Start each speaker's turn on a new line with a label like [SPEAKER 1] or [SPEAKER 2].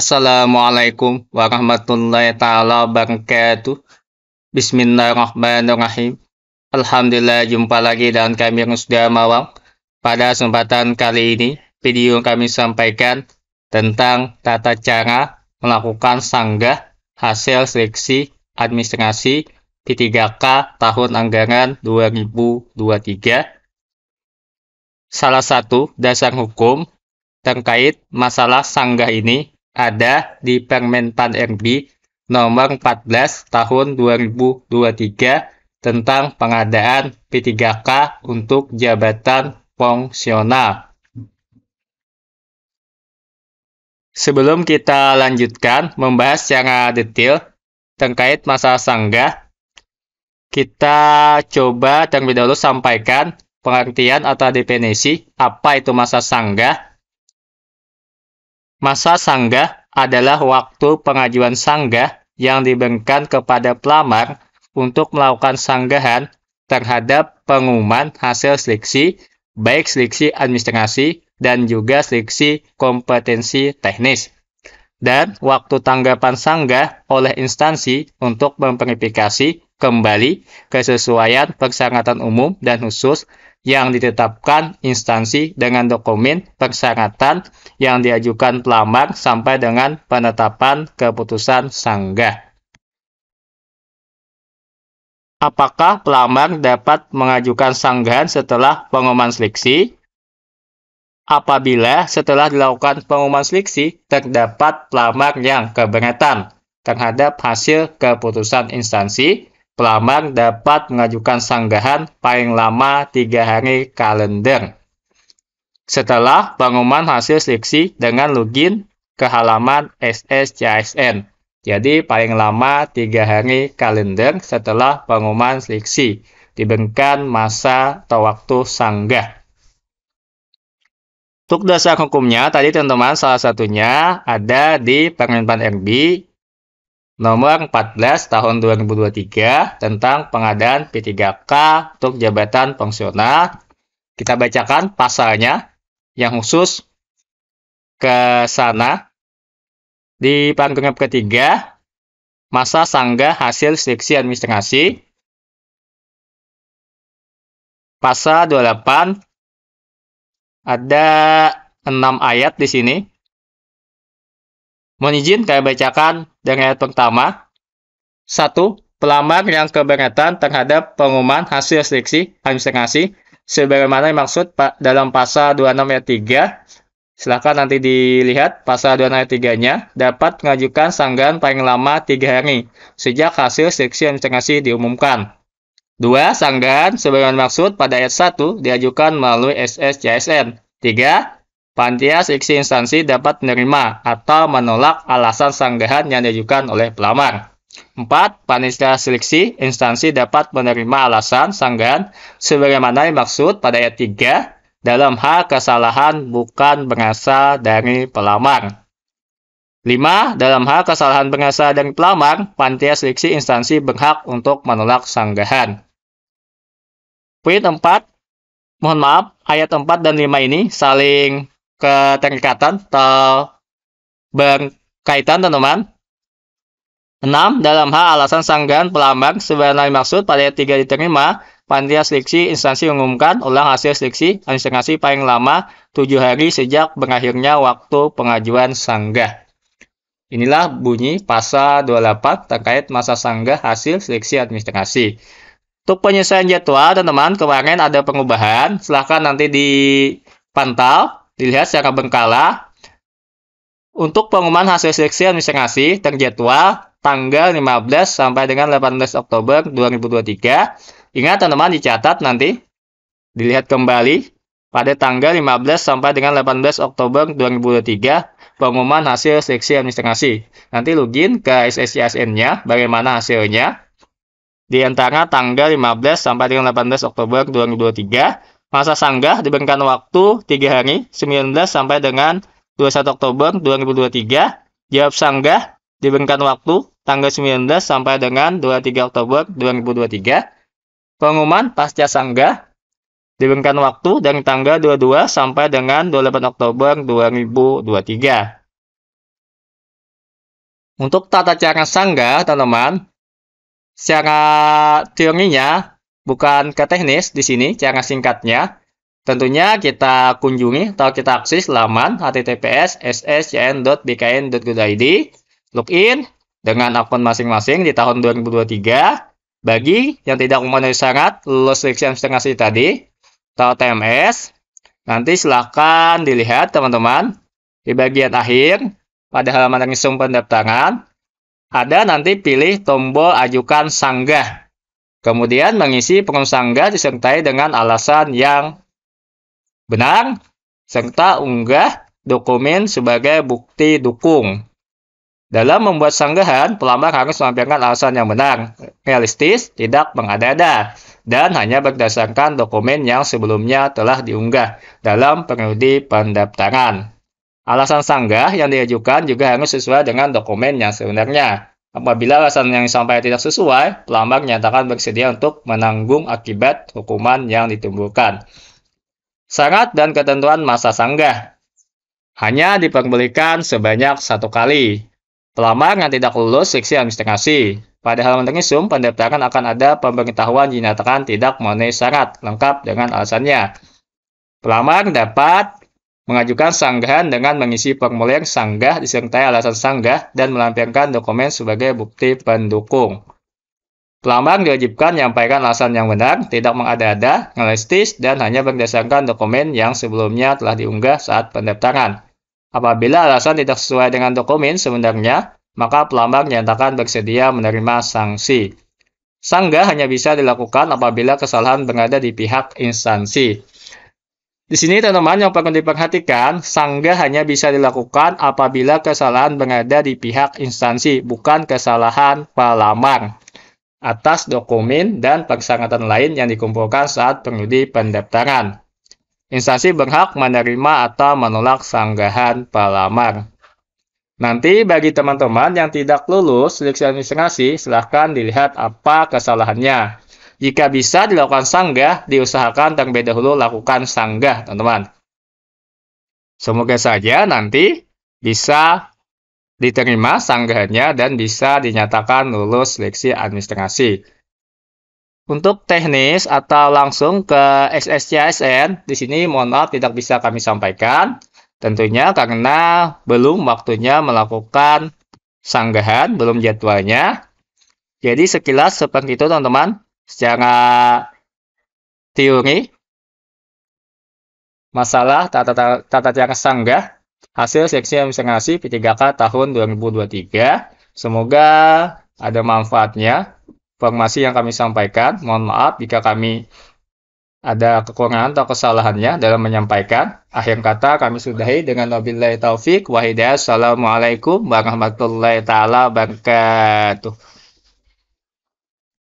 [SPEAKER 1] Assalamualaikum warahmatullahi taala wabarakatuh. Bismillahirrahmanirrahim. Alhamdulillah jumpa lagi dengan kami yang sudah Mawang. Pada kesempatan kali ini, video kami sampaikan tentang tata cara melakukan sanggah hasil seleksi administrasi P3K tahun anggaran 2023. Salah satu dasar hukum terkait masalah sanggah ini ada di Pan RB nomor 14 tahun 2023 tentang pengadaan P3K untuk jabatan fungsional. Sebelum kita lanjutkan membahas secara detail terkait masalah sanggah, kita coba terlebih dahulu sampaikan pengertian atau definisi apa itu masa sanggah Masa sanggah adalah waktu pengajuan sanggah yang diberikan kepada pelamar untuk melakukan sanggahan terhadap pengumuman hasil seleksi, baik seleksi administrasi dan juga seleksi kompetensi teknis. Dan waktu tanggapan sanggah oleh instansi untuk memverifikasi kembali kesesuaian persyaratan umum dan khusus yang ditetapkan instansi dengan dokumen persyaratan yang diajukan pelamar sampai dengan penetapan keputusan sanggah. Apakah pelamar dapat mengajukan sanggahan setelah pengumuman seleksi? Apabila setelah dilakukan pengumuman seleksi, terdapat pelamar yang keberatan terhadap hasil keputusan instansi, pelamar dapat mengajukan sanggahan paling lama tiga hari kalender. Setelah pengumuman hasil seleksi dengan login ke halaman SSCSN. Jadi paling lama tiga hari kalender setelah pengumuman seleksi. Diberikan masa atau waktu sanggah. Untuk dasar hukumnya, tadi teman-teman salah satunya ada di Permenpan RB nomor 14 tahun 2023 tentang pengadaan P3K untuk jabatan fungsional. Kita bacakan pasalnya yang khusus ke sana. Di paragraf ketiga, masa sanggah hasil seleksi administrasi. Pasal 28 ada 6 ayat di sini. Mohon izin kami bacakan dari ayat pertama. Satu, Pelamar yang keberatan terhadap pengumuman hasil seleksi administrasi sebagaimana maksud dalam pasal 26 ayat 3. Silahkan nanti dilihat pasal 26 ayat 3-nya dapat mengajukan sanggahan paling lama 3 hari sejak hasil seleksi administrasi diumumkan. Dua, Sanggahan sebagaimana maksud pada ayat 1 diajukan melalui SSCSN. 3. Panitia seksi instansi dapat menerima atau menolak alasan sanggahan yang diajukan oleh pelamar. 4. Panitia seleksi instansi dapat menerima alasan sanggahan sebagaimana dimaksud pada ayat 3 dalam hal kesalahan bukan berasal dari pelamar. 5. Dalam hal kesalahan berasal dari pelamar, panitia seleksi instansi berhak untuk menolak sanggahan. Poin 4, mohon maaf, ayat 4 dan 5 ini saling keterikatan atau berkaitan teman-teman. 6. Dalam hal alasan sanggahan pelamar sebenarnya maksud pada ayat 3 diterima, panitia seleksi instansi mengumumkan ulang hasil seleksi administrasi paling lama 7 hari sejak berakhirnya waktu pengajuan sanggah. Inilah bunyi pasal 28 terkait masa sanggah hasil seleksi administrasi. Untuk penyesuaian jadwal, teman-teman, kemarin ada pengubahan. Silahkan nanti dipantau dilihat secara berkala. Untuk pengumuman hasil seleksi administrasi terjadwal tanggal 15 sampai dengan 18 Oktober 2023. Ingat teman-teman dicatat nanti dilihat kembali pada tanggal 15 sampai dengan 18 Oktober 2023 pengumuman hasil seleksi administrasi. Nanti login ke SSCSN-nya bagaimana hasilnya. Di antara tanggal 15 sampai dengan 18 Oktober 2023 Masa sanggah diberikan waktu 3 hari, 19 sampai dengan 21 Oktober 2023. Jawab sanggah diberikan waktu tanggal 19 sampai dengan 23 Oktober 2023. Pengumuman pasca sanggah diberikan waktu dari tanggal 22 sampai dengan 28 Oktober 2023. Untuk tata cara sanggah, teman-teman, secara teorinya bukan ke teknis di sini cara singkatnya. Tentunya kita kunjungi atau kita akses laman https sscn.bkn.go.id, login dengan akun masing-masing di tahun 2023. Bagi yang tidak memenuhi syarat lulus seleksi administrasi tadi atau TMS, nanti silahkan dilihat teman-teman di bagian akhir pada halaman resume pendaftaran ada nanti pilih tombol ajukan sanggah Kemudian mengisi pengusangga disertai dengan alasan yang benar serta unggah dokumen sebagai bukti dukung. Dalam membuat sanggahan, pelamar harus menampilkan alasan yang benar, realistis, tidak mengada-ada, dan hanya berdasarkan dokumen yang sebelumnya telah diunggah dalam periode pendaftaran. Alasan sanggah yang diajukan juga harus sesuai dengan dokumen yang sebenarnya. Apabila alasan yang disampaikan tidak sesuai, pelamar menyatakan bersedia untuk menanggung akibat hukuman yang ditimbulkan. Syarat dan ketentuan masa sanggah hanya diperbolehkan sebanyak satu kali. Pelamar yang tidak lulus seksi administrasi. Pada halaman ternisum, pendaftaran akan ada pemberitahuan dinyatakan tidak memenuhi syarat, lengkap dengan alasannya. Pelamar dapat mengajukan sanggahan dengan mengisi formulir sanggah disertai alasan sanggah dan melampirkan dokumen sebagai bukti pendukung. Pelamar diwajibkan menyampaikan alasan yang benar, tidak mengada-ada, realistis, dan hanya berdasarkan dokumen yang sebelumnya telah diunggah saat pendaftaran. Apabila alasan tidak sesuai dengan dokumen sebenarnya, maka pelamar dinyatakan bersedia menerima sanksi. Sanggah hanya bisa dilakukan apabila kesalahan berada di pihak instansi. Di sini teman-teman yang perlu diperhatikan, sanggah hanya bisa dilakukan apabila kesalahan berada di pihak instansi, bukan kesalahan pelamar atas dokumen dan persyaratan lain yang dikumpulkan saat pengundi pendaftaran. Instansi berhak menerima atau menolak sanggahan pelamar. Nanti bagi teman-teman yang tidak lulus seleksi administrasi, silahkan dilihat apa kesalahannya. Jika bisa dilakukan sanggah, diusahakan terlebih dahulu lakukan sanggah, teman-teman. Semoga saja nanti bisa diterima sanggahannya dan bisa dinyatakan lulus seleksi administrasi. Untuk teknis atau langsung ke SSCSN, di sini mohon maaf tidak bisa kami sampaikan. Tentunya karena belum waktunya melakukan sanggahan, belum jadwalnya. Jadi sekilas seperti itu teman-teman secara teori masalah tata, tata, tata cara sanggah hasil seksi yang bisa ngasih P3K tahun 2023. Semoga ada manfaatnya informasi yang kami sampaikan. Mohon maaf jika kami ada kekurangan atau kesalahannya dalam menyampaikan. Akhir kata kami sudahi dengan wabillahi taufik wa hidayah. Assalamualaikum warahmatullahi taala wabarakatuh.